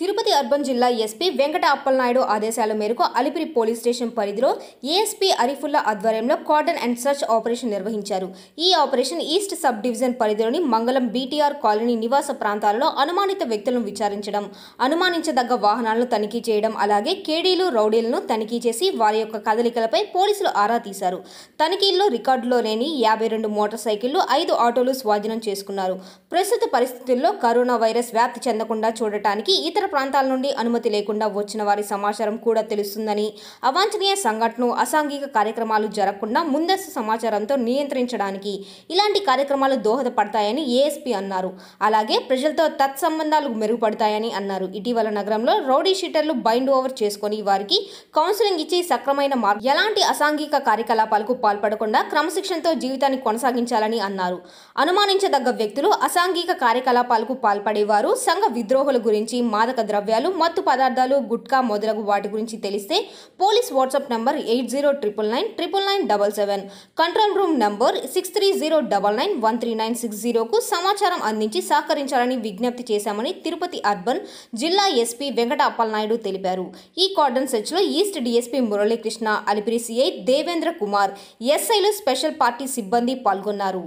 Tirupati urban జిల్లా SP Venkata Appalanaidu ఆదేశాల మేరకు అలిపిరి పోలీస్ స్టేషన్ పరిధిలో ఏఎస్పీ అరిఫుల్లా ఆధ్వర్యంలో కార్డన్ అండ్ సర్చ్ ఆపరేషన్ నిర్వహించారు ఈ ఆపరేషన్ ఈస్ట్ సబ్ డివిజన్ పరిధిలోని మంగళం బీటీఆర్ కాలనీ నివాస ప్రాంతాలలో అనుమానిత వ్యక్తులను విచారించడం అనుమానించదగ్గ వాహనాలను తనిఖీ చేయడం అలాగే కేడీలు రౌడీలను తనిఖీ చేసి వారి యొక్క కదలికలపై పోలీసులు ఆరా తీశారు తనిఖీల్లో రికార్డులో లేని యాభై రెండు మోటార్ సైకిళ్లు ఐదు ఆటోలు స్వాధీనం చేసుకున్నారు ప్రస్తుత పరిస్థితుల్లో కరోనా వైరస్ వ్యాప్తి చెందకుండా చూడటానికి ఇతర ప్రాంతాల నుండి అనుమతి లేకుండా వచ్చిన వారి సమాచారం కూడా తెలుస్తుందని అవాంఛనీయ సంఘటనలు అసాంఘిక కార్యక్రమాలు జరగకుండా ముందస్తు సమాచారంతో నియంత్రించడానికి ఇలాంటి కార్యక్రమాలు దోహదపడతాయని ఏఎస్పీ అన్నారు అలాగే ప్రజలతో తత్సంబంధాలు మెరుగుపడతాయని అన్నారు ఇటీవల నగరంలో రౌడీ షీటర్లు బైండ్ ఓవర్ చేసుకుని వారికి కౌన్సిలింగ్ ఇచ్చి సక్రమైన మార్గం ఎలాంటి అసాంఘిక కార్యకలాపాలకు పాల్పడకుండా క్రమశిక్షణతో జీవితాన్ని కొనసాగించాలని అన్నారు అనుమానించదగ్గ వ్యక్తులు అసాంఘిక కార్యకలాపాలకు పాల్పడేవారు సంఘ విద్రోహుల గురించి మాదక మాదక ద్రవ్యాలు మత్తు పదార్థాలు గుట్కా మొదలగు వాటి గురించి తెలిస్తే police WhatsApp number eight zero triple nine triple nine double seven control room number six three zero double nine one three nine six జీరోకు సమాచారం అందించి సహకరించాలని విజ్ఞప్తి చేశామని తిరుపతి అర్బన్ జిల్లా ఎస్పీ వెంకట అప్పలనాయుడు తెలిపారు ఈ కార్డన్ సెర్చ్లో east DSP Muralikrishna Alipiri CI Devendra Kumar ఎస్ఐలు స్పెషల్ పార్టీ సిబ్బంది పాల్గొన్నారు